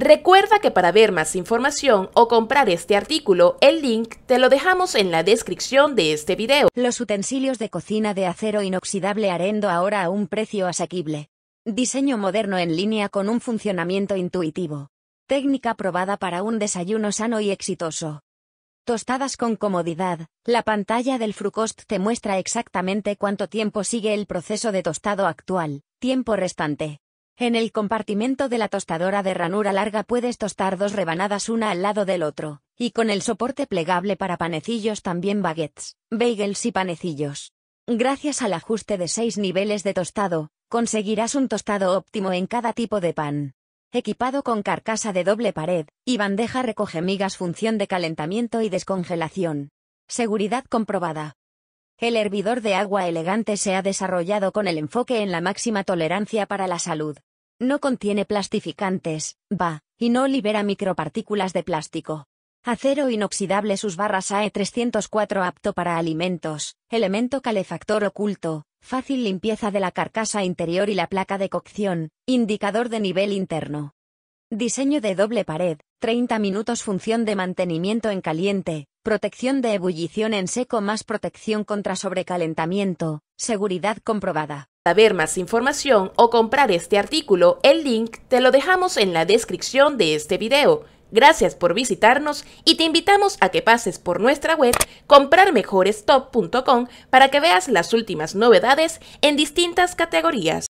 Recuerda que para ver más información o comprar este artículo, el link te lo dejamos en la descripción de este video. Los utensilios de cocina de acero inoxidable Arendo ahora a un precio asequible. Diseño moderno en línea con un funcionamiento intuitivo. Técnica probada para un desayuno sano y exitoso. Tostadas con comodidad, la pantalla del Frucost te muestra exactamente cuánto tiempo sigue el proceso de tostado actual, tiempo restante. En el compartimento de la tostadora de ranura larga puedes tostar dos rebanadas una al lado del otro, y con el soporte plegable para panecillos también baguettes, bagels y panecillos. Gracias al ajuste de seis niveles de tostado, conseguirás un tostado óptimo en cada tipo de pan. Equipado con carcasa de doble pared, y bandeja recoge migas función de calentamiento y descongelación. Seguridad comprobada. El hervidor de agua elegante se ha desarrollado con el enfoque en la máxima tolerancia para la salud. No contiene plastificantes, va, y no libera micropartículas de plástico. Acero inoxidable sus barras AE304 apto para alimentos, elemento calefactor oculto, fácil limpieza de la carcasa interior y la placa de cocción, indicador de nivel interno. Diseño de doble pared, 30 minutos función de mantenimiento en caliente, protección de ebullición en seco más protección contra sobrecalentamiento, seguridad comprobada. Para ver más información o comprar este artículo, el link te lo dejamos en la descripción de este video. Gracias por visitarnos y te invitamos a que pases por nuestra web comprarmejorestop.com para que veas las últimas novedades en distintas categorías.